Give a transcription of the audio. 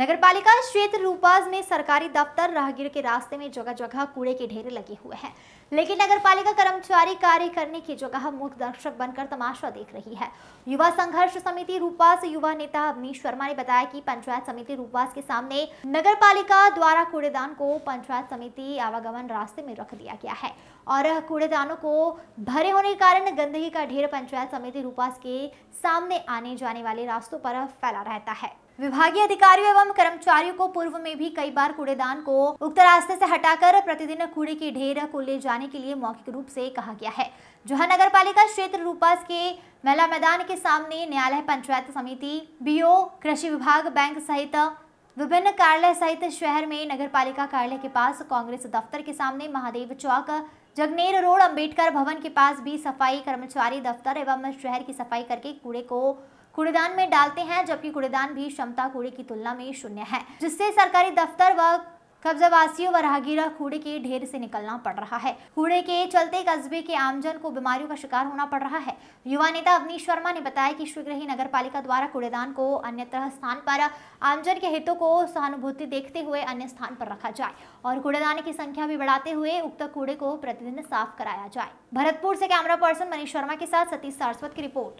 नगरपालिका क्षेत्र रूपाज में सरकारी दफ्तर राहगीर के रास्ते में जगह जगह कूड़े के ढेर लगे हुए हैं लेकिन नगरपालिका कर्मचारी कार्य करने की जगह मुख्य दर्शक बनकर तमाशा देख रही है युवा संघर्ष समिति रूपास युवा नेता अवनीश शर्मा ने बताया कि पंचायत समिति रूपास के सामने नगरपालिका द्वारा कूड़ेदान को पंचायत समिति आवागमन रास्ते में रख दिया गया है और कूड़ेदानों को भरे होने के कारण गंदगी का ढेर पंचायत समिति रूपास के सामने आने जाने वाले रास्तों पर फैला रहता है विभागीय अधिकारियों एवं कर्मचारियों को पूर्व में भी कई बार कूड़ेदान को उक्त रास्ते से हटाकर प्रतिदिन कूड़े के ढेर को ले जाने के लिए मौखिक रूप से कहा गया है जहां नगर पालिका क्षेत्र रूपास के मेला मैदान के सामने न्यायालय पंचायत समिति बीओ कृषि विभाग बैंक सहित विभिन्न कार्यालय सहित शहर में नगर पालिका कार्यालय के पास कांग्रेस दफ्तर के सामने महादेव चौक जगनेर रोड अम्बेडकर भवन के पास भी सफाई कर्मचारी दफ्तर एवं शहर की सफाई करके कूड़े को कूड़ेदान में डालते हैं जबकि कूड़ेदान भी क्षमता कूड़े की तुलना में शून्य है जिससे सरकारी दफ्तर व कब्जावासियों व राहगीरा कूड़े के ढेर से निकलना पड़ रहा है कूड़े के चलते कस्बे के आमजन को बीमारियों का शिकार होना पड़ रहा है युवा नेता अवनीश शर्मा ने बताया कि शीघ्र ही नगर पालिका द्वारा कूड़ेदान को अन्यत्र स्थान पर आमजन के हितों को सहानुभूति देखते हुए अन्य स्थान पर रखा जाए और कूड़ेदान की संख्या भी बढ़ाते हुए उक्त कूड़े को प्रतिदिन साफ कराया जाए भरतपुर से कैमरा पर्सन मनीष शर्मा के साथ सतीश सारस्वत की रिपोर्ट